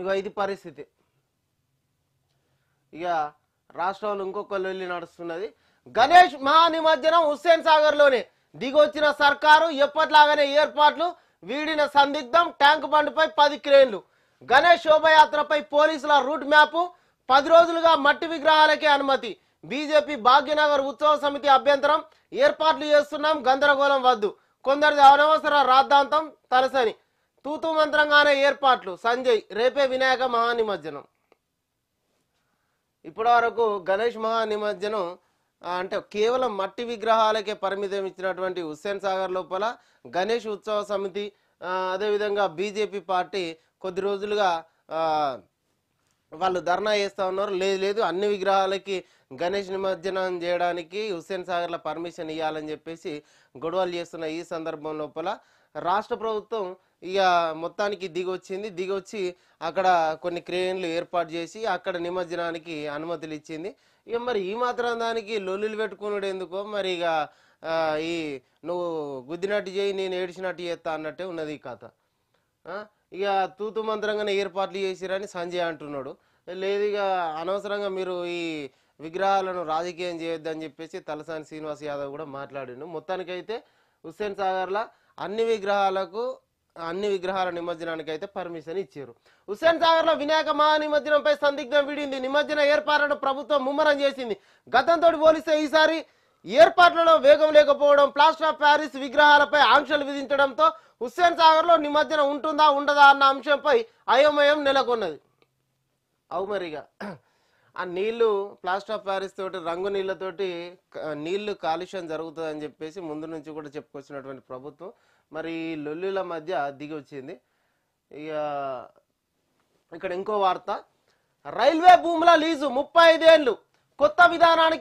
ఇక ఇది పరిస్థితి ఇక రాష్ట్రంలో ఇంకొకళ్ళు వెళ్ళి నడుస్తున్నది గణేష్ మహా నిమజ్జనం హుస్సేన్ సాగర్లోనే దిగొచ్చిన సర్కారు ఎప్పట్లాగానే ఏర్పాట్లు వీడిన సందిగ్ధం ట్యాంక్ బండ్పై పది క్రేన్లు గణేష్ శోభయాత్రపై పోలీసుల రూట్ మ్యాప్ పది రోజులుగా మట్టి విగ్రహాలకే అనుమతి బీజేపీ భాగ్యనగర్ ఉత్సవ సమితి అభ్యంతరం ఏర్పాట్లు చేస్తున్నాం గందరగోళం వద్దు కొందరిది అనవసర రాద్ధాంతం తలసని తూతు మంత్రంగానే ఏర్పాట్లు సంజయ్ రేపే వినాయక మహానిమజ్జనం ఇప్పటి వరకు గణేష్ మహానిమజ్జనం అంటే కేవలం మట్టి విగ్రహాలకే పరిమితం ఇచ్చినటువంటి హుస్సేన్ సాగర్ లోపల గణేష్ ఉత్సవ సమితి అదేవిధంగా బీజేపీ పార్టీ కొద్ది రోజులుగా వాళ్ళు ధర్నా చేస్తూ ఉన్నారు లేదు లేదు అన్ని విగ్రహాలకి గణేష్ నిమజ్జనం చేయడానికి హుస్సేన్ సాగర్లో పర్మిషన్ ఇవ్వాలని చెప్పేసి గొడవలు చేస్తున్న ఈ సందర్భం లోపల రాష్ట్ర ప్రభుత్వం ఇక మొత్తానికి దిగి వచ్చింది దిగి వచ్చి అక్కడ కొన్ని క్రేన్లు ఏర్పాటు చేసి అక్కడ నిమజ్జనానికి అనుమతులు ఇచ్చింది ఇక మరి ఈ మాత్రం దానికి లొల్లులు పెట్టుకున్నాడు ఎందుకో మరి ఇక ఈ నువ్వు గుద్దినట్టు చేయి నేను ఏడిచినట్టు చేస్తా అన్నట్టే ఉన్నది ఈ కథ ఇక తూతు మంత్రంగానే ఏర్పాట్లు చేసిరని సంజయ్ అంటున్నాడు లేదు ఇక అనవసరంగా మీరు ఈ విగ్రహాలను రాజకీయం చేయొద్దని చెప్పేసి తలసాని శ్రీనివాస్ యాదవ్ కూడా మాట్లాడిండు మొత్తానికైతే హుస్సేన్ సాగర్ల అన్ని విగ్రహాలకు అన్ని విగ్రహాల నిమజ్జనానికి అయితే పర్మిషన్ ఇచ్చారు హుస్సేన్ సాగర్ లో వినాయక మహా నిమజ్జనంపై సందిగ్ధం విడింది నిమజ్జన ఏర్పాట్లను ప్రభుత్వం ముమ్మరం చేసింది గతంతో పోలిస్తే ఈసారి ఏర్పాట్లలో వేగం లేకపోవడం ప్లాస్టర్ ఆఫ్ ప్యారిస్ విగ్రహాలపై ఆంక్షలు విధించడంతో హుస్సేన్ సాగర్ లో నిమజ్జనం ఉంటుందా ఉండదా అన్న అంశంపై అయోమయం నెలకొన్నది అవుమరిగా ఆ నీళ్లు ప్లాస్టర్ ఆఫ్ ప్యారిస్ తోటి రంగు నీళ్లతోటి నీళ్లు కాలుష్యం జరుగుతుందని చెప్పేసి ముందు నుంచి కూడా చెప్పుకొచ్చినటువంటి ప్రభుత్వం మరి ఈ లొల్లుల మధ్య దిగి వచ్చింది ఇక ఇక్కడ ఇంకో వార్త రైల్వే భూముల లీజు ముప్పై ఐదేళ్ళు కొత్త విధానానికి